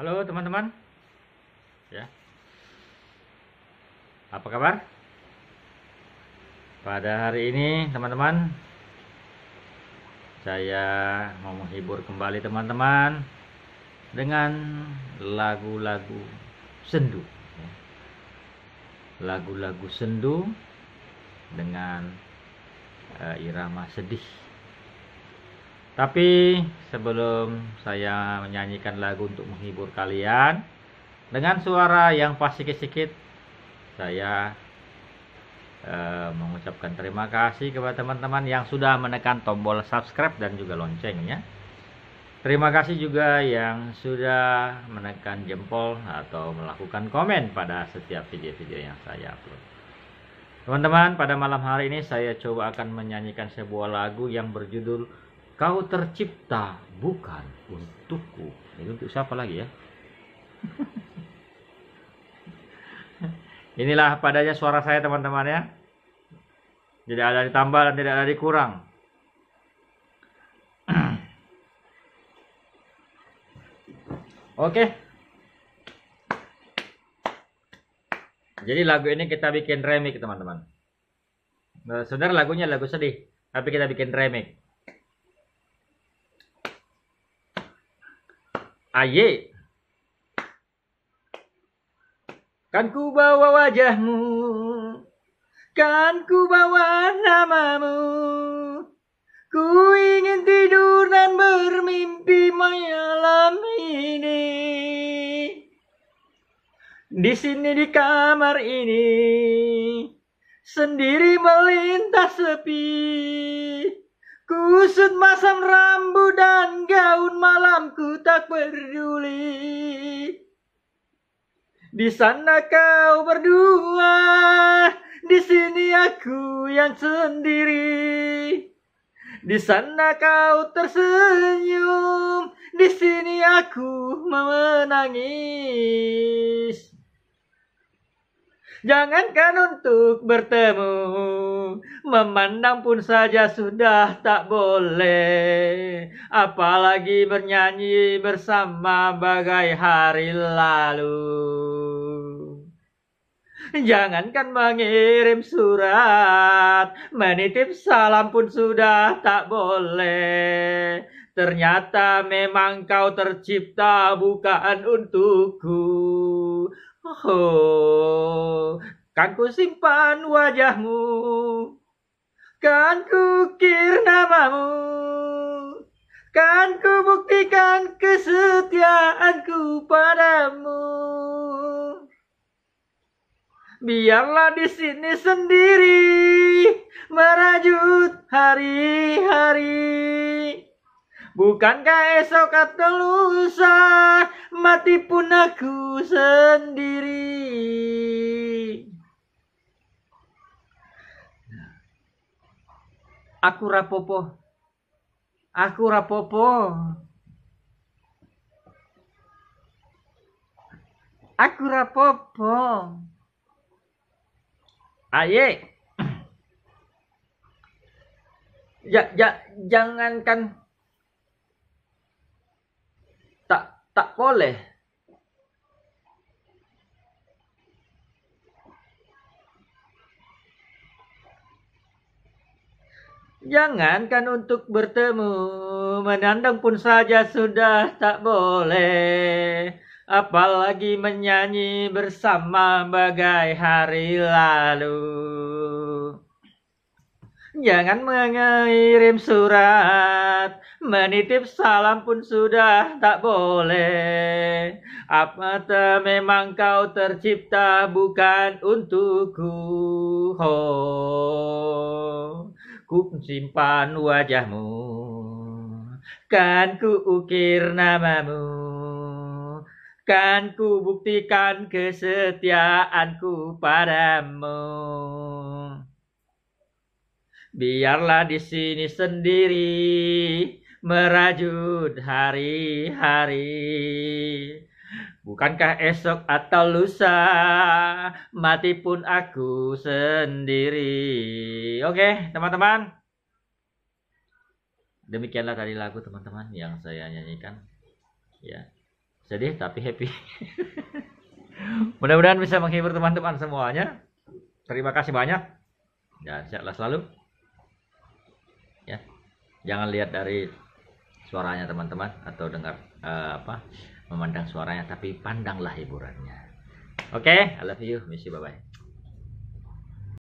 Halo teman-teman. Ya. Apa kabar? Pada hari ini teman-teman saya mau menghibur kembali teman-teman dengan lagu-lagu sendu. Ya. Lagu-lagu sendu dengan uh, irama sedih tapi sebelum saya menyanyikan lagu untuk menghibur kalian dengan suara yang pasti sedikit, saya eh, mengucapkan terima kasih kepada teman-teman yang sudah menekan tombol subscribe dan juga loncengnya. Terima kasih juga yang sudah menekan jempol atau melakukan komen pada setiap video-video yang saya upload. Teman-teman, pada malam hari ini saya coba akan menyanyikan sebuah lagu yang berjudul Kau tercipta bukan untukku. Ini untuk siapa lagi ya? Inilah padanya suara saya teman-teman ya. Tidak ada ditambah dan tidak ada dikurang. Oke. Jadi lagu ini kita bikin remix teman-teman. Nah, sebenarnya lagunya lagu sedih, tapi kita bikin remix. Ay, Kan ku bawa wajahmu, kan ku bawa namamu. Ku ingin tidur dan bermimpi malam ini. Di sini di kamar ini, sendiri melintas sepi. Kusut masam rambu dan gaun malamku tak peduli. Di sana kau berdua, di sini aku yang sendiri. Di sana kau tersenyum, di sini aku menangis. Jangankan untuk bertemu, memandang pun saja sudah tak boleh. Apalagi bernyanyi bersama bagai hari lalu. Jangankan mengirim surat, menitip salam pun sudah tak boleh. Ternyata memang kau tercipta bukan untukku. Oh, kan ku simpan wajahmu, kan ku kir namamu, kan ku buktikan kesetiaanku padamu. Biarlah di sini sendiri merajut hari-hari. Bukankah esok atau lusa mati pun aku sendiri? Nah. Aku rapopo. Aku rapopo. Aku rapopo. Aye. ya ya, jangankan tak tak boleh Jangankan untuk bertemu, menandang pun saja sudah tak boleh. Apalagi menyanyi bersama bagai hari lalu. Jangan mengirim surat, menitip salam pun sudah tak boleh. Apa memang kau tercipta bukan untukku? Ho, ku simpan wajahmu, kan ku ukir namamu. Kan ku buktikan kesetiaanku padamu biarlah di sini sendiri merajut hari-hari. Bukankah esok atau lusa mati pun aku sendiri. Oke, teman-teman. Demikianlah tadi lagu teman-teman yang saya nyanyikan. Ya. Sedih tapi happy. Mudah-mudahan bisa menghibur teman-teman semuanya. Terima kasih banyak. Dan sehatlah selalu jangan lihat dari suaranya teman-teman atau dengar uh, apa memandang suaranya tapi pandanglah hiburannya oke okay? I love you miss you bye bye